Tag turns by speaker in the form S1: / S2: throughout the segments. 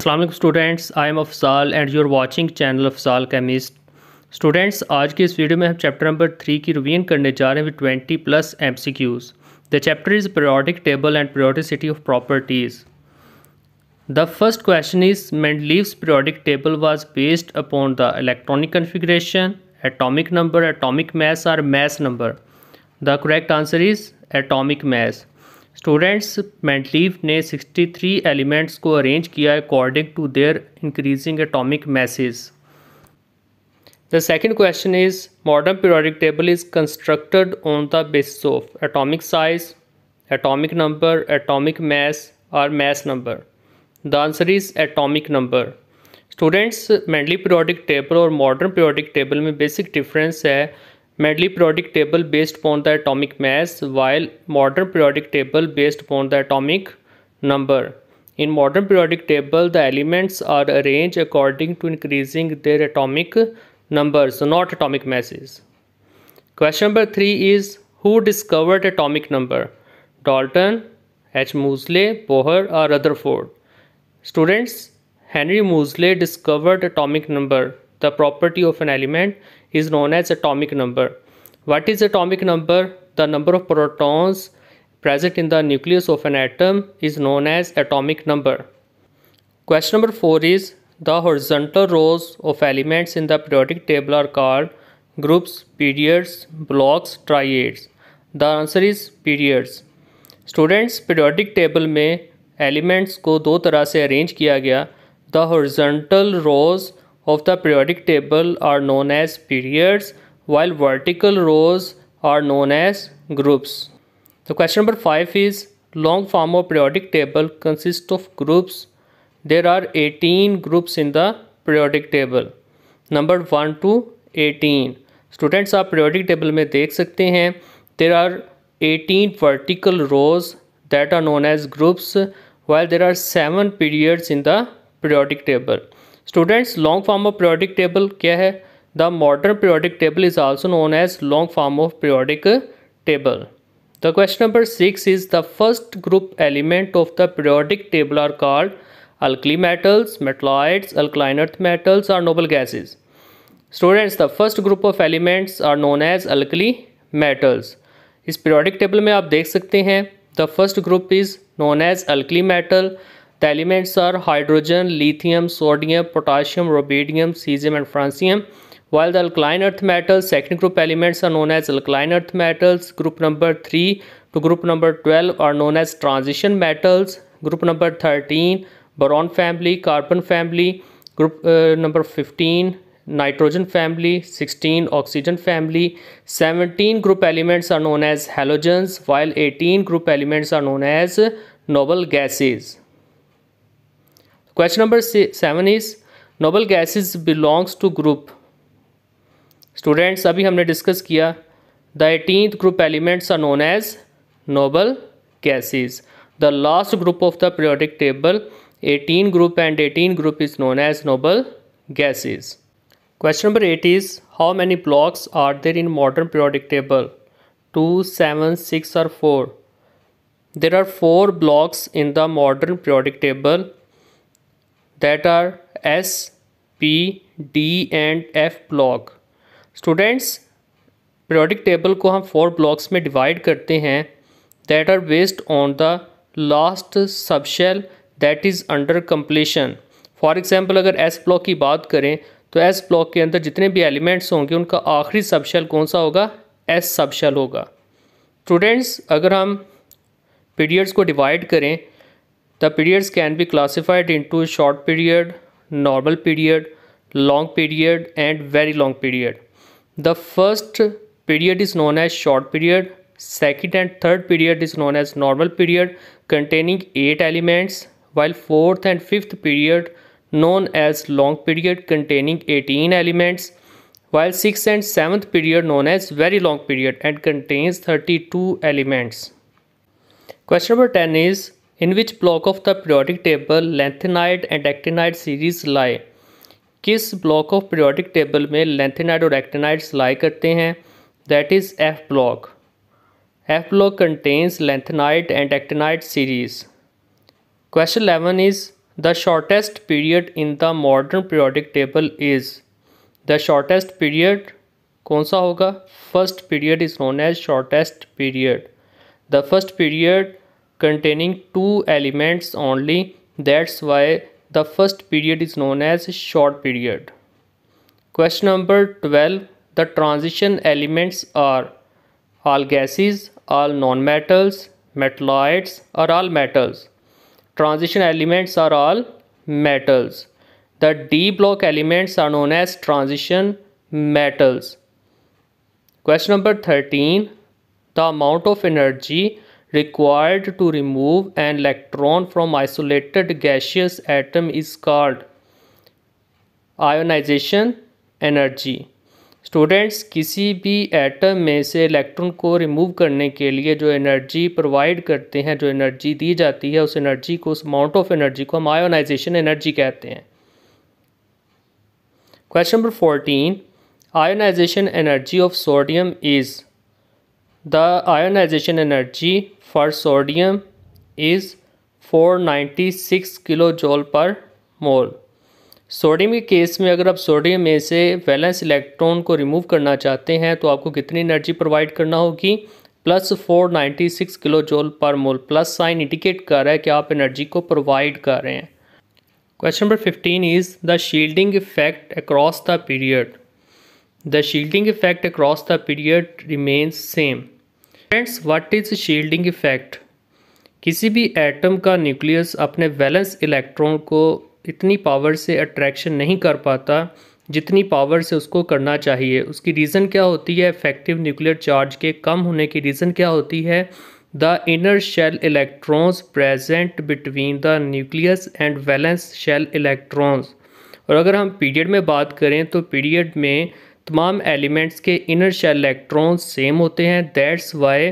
S1: Assalamualaikum students, I am Afzal and you are watching channel of Afzal Chemist. Students, आज के इस video में हम chapter number 3 की revision 20 plus MCQs. The chapter is periodic table and periodicity of properties. The first question is Mendeleev's periodic table was based upon the electronic configuration, atomic number, atomic mass or mass number. The correct answer is atomic mass. Students Mendeleev ने 63 elements को arrange किया according to their increasing atomic masses the second question is modern periodic table is constructed on the basis of atomic size atomic number atomic mass और mass number the answer is atomic number students Mendeleev periodic table और modern periodic table में basic difference है medley periodic table based upon the atomic mass while modern periodic table based upon the atomic number. In modern periodic table, the elements are arranged according to increasing their atomic numbers, not atomic masses. Question number 3 is Who discovered atomic number? Dalton, H. Moseley, Bohr or Rutherford? Students, Henry Moseley discovered atomic number The property of an element is known as atomic number. What is atomic number? The number of protons present in the nucleus of an atom is known as atomic number. Question number 4 is the horizontal rows of elements in the periodic table are called groups, periods, blocks, triads. The answer is periods. Students periodic table में elements को दो तरह से arrange किया गया the horizontal rows of the periodic table are known as periods while vertical rows are known as groups. The question number 5 is long form of periodic table consists of groups. There are 18 groups in the periodic table. Number 1 to 18. Students, आप periodic table में देख सकते हैं There are 18 vertical rows that are known as groups, while there are seven periods in the periodic table. Students long form of periodic table क्या है the modern periodic table is also known as long form of periodic table the question number six is the first group element of the periodic table are called alkali metals metalloids alkaline earth metals or noble gases students the first group of elements are known as alkali metals इस periodic table में आप देख सकते हैं the first group is known as alkali metal The elements are hydrogen, lithium, sodium, potassium, rubidium, cesium and francium. While the alkaline earth metals, second group elements are known as alkaline earth metals. Group number 3 to group number 12 are known as transition metals. Group number 13, boron family, carbon family. Group uh, number 15, nitrogen family, 16 oxygen family, 17 group elements are known as halogens, while 18 group elements are known as noble gases. Question number seven is noble gases belongs to group. Students, अभी हमने discuss किया the eighteenth group elements are known as noble gases. The last group of the periodic table, eighteen group and eighteen group is known as noble gases. Question number eight is how many blocks are there in modern periodic table? Two, seven, six, or four? There are four blocks in the modern periodic table. that are S, P, D and F block. Students, periodic table को हम four blocks में divide करते हैं that are based on the last subshell that is under completion for example अगर S block की बात करें तो एस ब्लॉक के अंदर जितने भी एलिमेंट्स होंगे उनका आखिरी सबशेल कौन सा होगा एस सबशेल होगा स्टूडेंट्स अगर हम पीरियड्स को डिवाइड करें The periods can be classified into short period, normal period, long period and very long period. The first period is known as short period, second and third period is known as normal period containing 8 elements while fourth and fifth period known as long period containing 18 elements while 6th and 7th period known as very long period and contains 32 elements. Question number 10 is in which block of the periodic table lengthenide and actinide series lie किस block of periodic table में lanthanide और actinides lie करते हैं that is F block F block contains lanthanide and actinide series question eleven is the shortest period in the modern periodic table is the shortest period कौन सा होगा first period is known as shortest period the first period containing two elements only that's why the first period is known as short period question number 12 the transition elements are all gases all nonmetals metalloids or all metals transition elements are all metals the d block elements are known as transition metals question number 13 the amount of energy required to remove an electron from isolated gaseous atom is called ionization energy students किसी भी atom में से electron को remove करने के लिए जो energy provide करते हैं जो एनर्जी दी जाती है उस एनर्जी को उस अमाउंट ऑफ एनर्जी को हम आयोनाइजेशन एनर्जी कहते हैं question number fourteen ionization energy of sodium is the ionization energy for sodium is 496 kilojoule per mole sodium के केस में अगर आप सोडियम में से वैलेंस इलेक्ट्रॉन को रिमूव करना चाहते हैं तो आपको कितनी एनर्जी प्रोवाइड करना होगी प्लस 496 किलो जॉल पर मोल प्लस साइन इंडिकेट कर रहा है कि आप एनर्जी को प्रोवाइड कर रहे हैं question number 15 is the shielding effect across the period The shielding effect across the period remains same. Friends, what is shielding effect? किसी भी एटम का न्यूक्लियस अपने वैलेंस इलेक्ट्रॉन को इतनी पावर से अट्रैक्शन नहीं कर पाता जितनी पावर से उसको करना चाहिए उसकी रीज़न क्या होती है इफेक्टिव न्यूक्लियर चार्ज के कम होने की रीज़न क्या होती है the inner shell electrons present between the nucleus and valence shell electrons और अगर हम पीरियड में बात करें तो पीरियड में तमाम एलिमेंट्स के इनर शेल इलेक्ट्रॉन सेम होते हैं that's why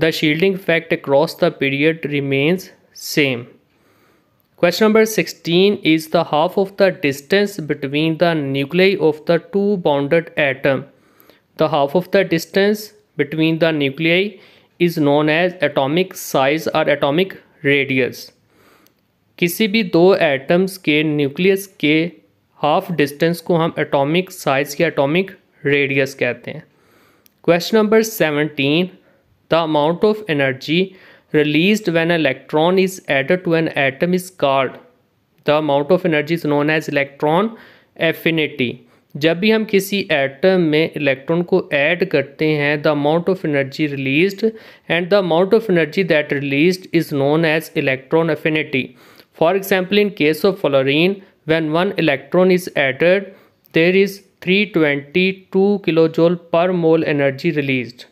S1: the shielding effect across the period remains same question number sixteen is the half of the distance between the nuclei of the two bounded atom the half of the distance between the nuclei is known as atomic size और atomic radius किसी भी दो atoms के nucleus के half distance को हम atomic size या atomic radius कहते हैं question number seventeen the amount of energy release when electron is added to an atom is called the amount of energy is known as electron affinity जब भी हम किसी atom में electron को add करते हैं the amount of energy released and the amount of energy that released is known as electron affinity for example in case of fluorine when one electron is added there is 322 kilojoule per mole energy released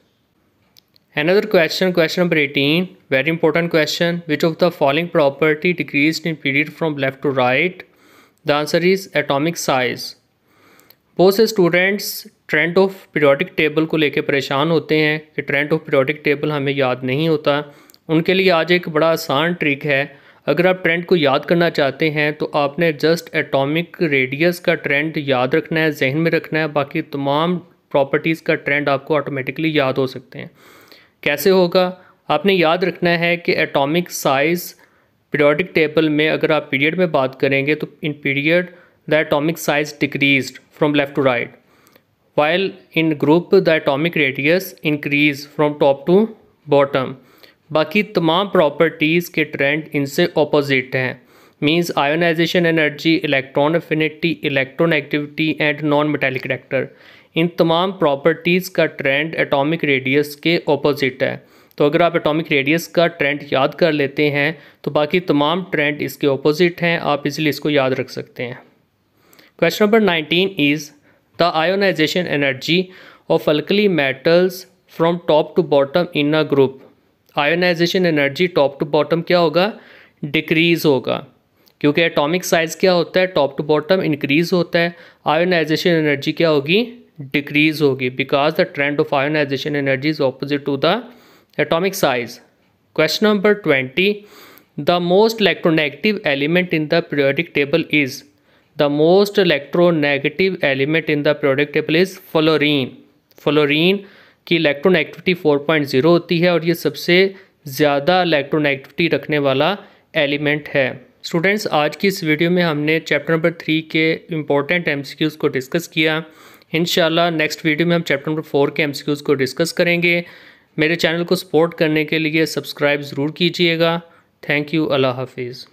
S1: another question question number 18 very important question which of the following property decreased in period from left to right the answer is atomic size बहुत से students trend of periodic table को लेकर परेशान होते हैं कि trend of periodic table हमें याद नहीं होता उनके लिए आज एक बड़ा आसान ट्रिक है अगर आप ट्रेंड को याद करना चाहते हैं तो आपने जस्ट एटॉमिक रेडियस का ट्रेंड याद रखना है जहन में रखना है बाकी तमाम प्रॉपर्टीज़ का ट्रेंड आपको ऑटोमेटिकली याद हो सकते हैं कैसे होगा आपने याद रखना है कि एटॉमिक साइज़ पीरियोडिक टेबल में अगर आप पीरियड में बात करेंगे तो in period the atomic size decrease from left to right while in group the atomic radius increase from top to bottom बाकी तमाम प्रॉपर्टीज़ के ट्रेंड इनसे ऑपोजिट हैं means ionization energy electron affinity electron activity and non metallic character इन तमाम properties का trend atomic radius के opposite है तो अगर आप एटॉमिक रेडियस का ट्रेंड याद कर लेते हैं तो बाकी तमाम ट्रेंड इसके ऑपोजिट हैं आप इसलिए इसको याद रख सकते हैं question number nineteen is the ionization energy of alkali metals from top to bottom in a group ionization energy top to bottom क्या होगा डिक्रीज होगा क्योंकि एटॉमिक साइज क्या होता है टॉप टू बॉटम इंक्रीज होता है आयोनाइजेशन एनर्जी क्या होगी डिक्रीज होगी because the trend of ionization energy is opposite to the atomic size question number twenty the most electronegative element in the periodic table is the most electronegative element in the periodic table is fluorine fluorine कि electron activity 4.0 होती है और ये सबसे ज़्यादा electron activity रखने वाला element है स्टूडेंट्स आज की इस वीडियो में हमने चैप्टर नंबर थ्री के इम्पॉर्टेंट एम को डिस्कस किया इन नेक्स्ट वीडियो में हम चैप्टर नंबर फोर के एम को डिस्कस करेंगे मेरे चैनल को सपोर्ट करने के लिए सब्सक्राइब ज़रूर कीजिएगा थैंक यू अल्लाह हाफिज़